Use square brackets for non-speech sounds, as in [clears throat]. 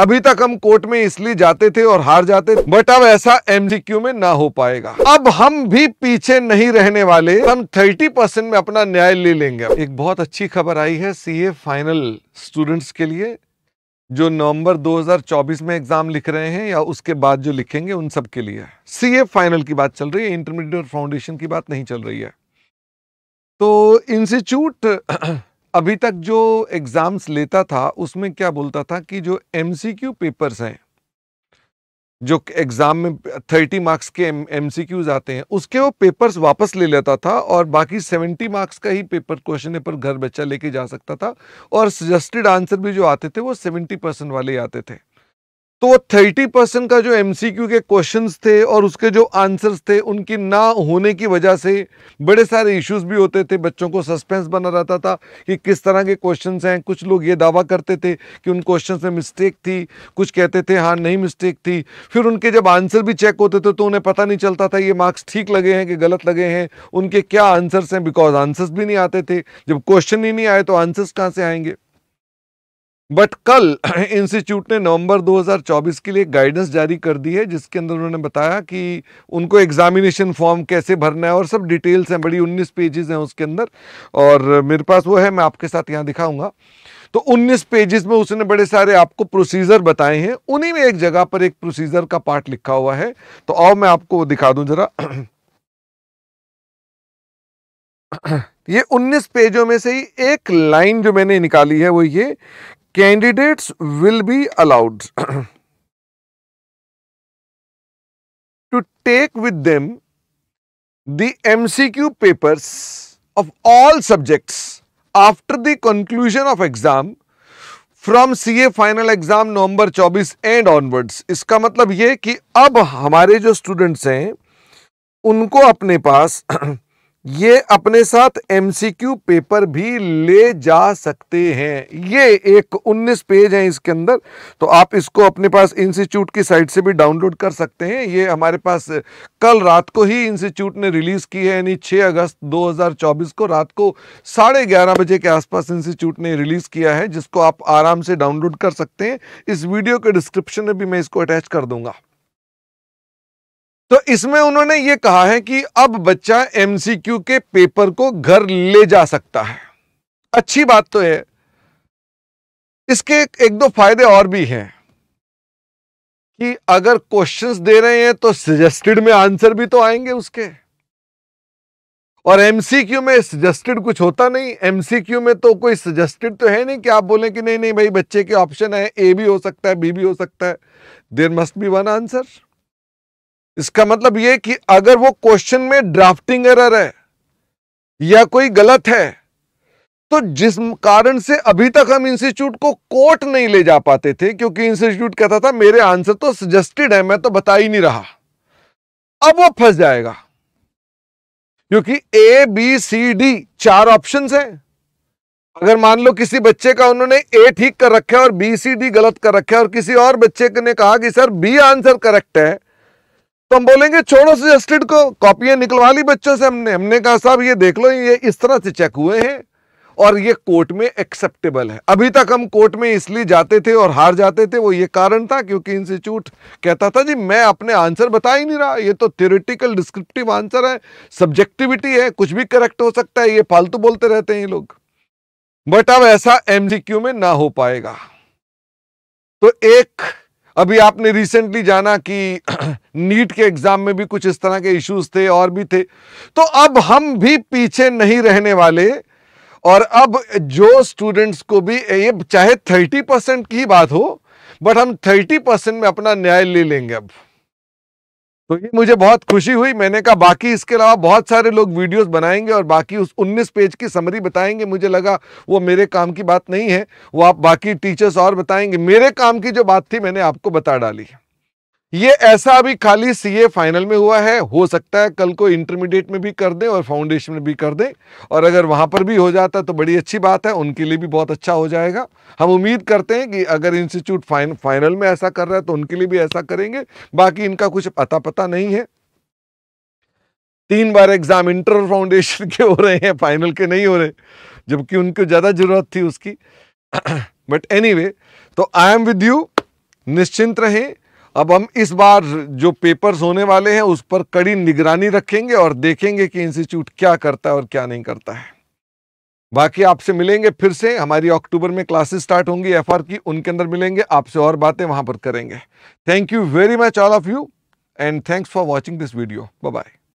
अभी तक हम कोर्ट में इसलिए जाते थे और हार जाते थे बट अब ऐसा एमसीक्यू में ना हो पाएगा अब हम भी पीछे नहीं रहने वाले हम 30 परसेंट में अपना न्याय ले लेंगे एक बहुत अच्छी खबर आई है सीए फाइनल स्टूडेंट्स के लिए जो नवंबर 2024 में एग्जाम लिख रहे हैं या उसके बाद जो लिखेंगे उन सब के लिए सीए फाइनल की बात चल रही है इंटरमीडिएट फाउंडेशन की बात नहीं चल रही है तो इंस्टीट्यूट अभी तक जो एग्ज़ाम्स लेता था उसमें क्या बोलता था कि जो एमसीक्यू पेपर्स हैं जो एग्ज़ाम में थर्टी मार्क्स के एम आते हैं उसके वो पेपर्स वापस ले लेता था और बाकी सेवेंटी मार्क्स का ही पेपर क्वेश्चन पर घर बच्चा लेके जा सकता था और सजेस्टेड आंसर भी जो आते थे वो सेवेंटी परसेंट वाले आते थे तो वो थर्टी परसेंट का जो एमसीक्यू के क्वेश्चंस थे और उसके जो आंसर्स थे उनकी ना होने की वजह से बड़े सारे इश्यूज भी होते थे बच्चों को सस्पेंस बना रहता था कि किस तरह के क्वेश्चंस हैं कुछ लोग ये दावा करते थे कि उन क्वेश्चंस में मिस्टेक थी कुछ कहते थे हाँ नहीं मिस्टेक थी फिर उनके जब आंसर भी चेक होते थे तो उन्हें पता नहीं चलता था ये मार्क्स ठीक लगे हैं कि गलत लगे हैं उनके क्या आंसर्स हैं बिकॉज आंसर्स भी नहीं आते थे जब क्वेश्चन ही नहीं आए तो आंसर्स कहाँ से आएंगे बट कल [clears throat] इंस्टीट्यूट ने नवंबर 2024 के लिए गाइडेंस जारी कर दी है जिसके अंदर उन्होंने बताया कि उनको एग्जामिनेशन फॉर्म कैसे भरना है और सब डिटेल्स हैं बड़ी 19 पेजेस हैं उसके अंदर और मेरे पास वो है मैं आपके साथ यहाँ दिखाऊंगा तो 19 पेजेस में उसने बड़े सारे आपको प्रोसीजर बताए हैं उन्हीं में एक जगह पर एक प्रोसीजर का पार्ट लिखा हुआ है तो आओ मैं आपको दिखा दूँ जरा [clears throat] ये 19 पेजों में से ही एक लाइन जो मैंने निकाली है वो ये candidates will be allowed to take with them the MCQ papers of all subjects after the conclusion of exam from C A final exam November 24 and onwards इसका मतलब ये कि अब हमारे जो स्टूडेंट्स हैं उनको अपने पास ये अपने साथ एमसीक्यू पेपर भी ले जा सकते हैं ये एक 19 पेज है इसके अंदर तो आप इसको अपने पास इंस्टीट्यूट की साइट से भी डाउनलोड कर सकते हैं ये हमारे पास कल रात को ही इंस्टीट्यूट ने रिलीज़ की है यानी 6 अगस्त 2024 को रात को साढ़े ग्यारह बजे के आसपास इंस्टीट्यूट ने रिलीज़ किया है जिसको आप आराम से डाउनलोड कर सकते हैं इस वीडियो के डिस्क्रिप्शन में भी मैं इसको अटैच कर दूँगा तो इसमें उन्होंने ये कहा है कि अब बच्चा एमसीक्यू के पेपर को घर ले जा सकता है अच्छी बात तो है इसके एक दो फायदे और भी हैं कि अगर क्वेश्चंस दे रहे हैं तो सजेस्टेड में आंसर भी तो आएंगे उसके और एमसीक्यू में सजेस्टेड कुछ होता नहीं एमसीक्यू में तो कोई सजेस्टेड तो है नहीं कि आप बोलें कि नहीं नहीं भाई बच्चे के ऑप्शन है ए भी हो सकता है बी भी हो सकता है there must be one answer इसका मतलब ये कि अगर वो क्वेश्चन में ड्राफ्टिंग एरर है या कोई गलत है तो जिस कारण से अभी तक हम इंस्टीट्यूट को कोर्ट नहीं ले जा पाते थे क्योंकि इंस्टीट्यूट कहता था मेरे आंसर तो सजेस्टेड है मैं तो बता ही नहीं रहा अब वो फंस जाएगा क्योंकि ए बी सी डी चार ऑप्शन हैं अगर मान लो किसी बच्चे का उन्होंने ए ठीक कर रखा है और बी सी डी गलत कर रखा है और किसी और बच्चे ने कहा कि सर बी आंसर करेक्ट है तो हम बोलेंगे छोड़ो सजेस्टेड को कॉपियां निकलवा ली बच्चों से हमने हमने कहा साहब ये देख लो ये इस तरह से चेक हुए हैं और ये कोर्ट में एक्सेप्टेबल है अभी तक हम कोर्ट में इसलिए जाते थे और हार जाते थे वो ये कारण था क्योंकि इंस्टीट्यूट कहता था जी मैं अपने आंसर बता ही नहीं रहा ये तो थियोरिटिकल डिस्क्रिप्टिव आंसर है सब्जेक्टिविटी है कुछ भी करेक्ट हो सकता है ये फालतू बोलते रहते हैं ये लोग बट अब ऐसा एमजीक्यू में ना हो पाएगा तो एक अभी आपने रिसेंटली जाना कि [clears throat] नीट के एग्ज़ाम में भी कुछ इस तरह के इश्यूज थे और भी थे तो अब हम भी पीछे नहीं रहने वाले और अब जो स्टूडेंट्स को भी ये चाहे थर्टी परसेंट की बात हो बट हम थर्टी परसेंट में अपना न्याय ले लेंगे अब तो ये मुझे बहुत खुशी हुई मैंने कहा बाकी इसके अलावा बहुत सारे लोग वीडियोस बनाएंगे और बाकी उस 19 पेज की समरी बताएंगे मुझे लगा वो मेरे काम की बात नहीं है वो आप बाकी टीचर्स और बताएंगे मेरे काम की जो बात थी मैंने आपको बता डाली है ये ऐसा अभी खाली सीए फाइनल में हुआ है हो सकता है कल को इंटरमीडिएट में भी कर दें और फाउंडेशन में भी कर दें और अगर वहाँ पर भी हो जाता है तो बड़ी अच्छी बात है उनके लिए भी बहुत अच्छा हो जाएगा हम उम्मीद करते हैं कि अगर इंस्टीट्यूट फाइन, फाइनल में ऐसा कर रहा है तो उनके लिए भी ऐसा करेंगे बाकी इनका कुछ अता पता नहीं है तीन बार एग्जाम इंटर फाउंडेशन के हो रहे हैं फाइनल के नहीं हो रहे जबकि उनको ज़्यादा ज़रूरत थी उसकी बट [clears throat] एनी anyway, तो आई एम विद यू निश्चिंत रहें अब हम इस बार जो पेपर्स होने वाले हैं उस पर कड़ी निगरानी रखेंगे और देखेंगे कि इंस्टीट्यूट क्या करता है और क्या नहीं करता है बाकी आपसे मिलेंगे फिर से हमारी अक्टूबर में क्लासेस स्टार्ट होंगी एफआर की उनके अंदर मिलेंगे आपसे और बातें वहां पर करेंगे thank you very much all of you and thanks for watching this video bye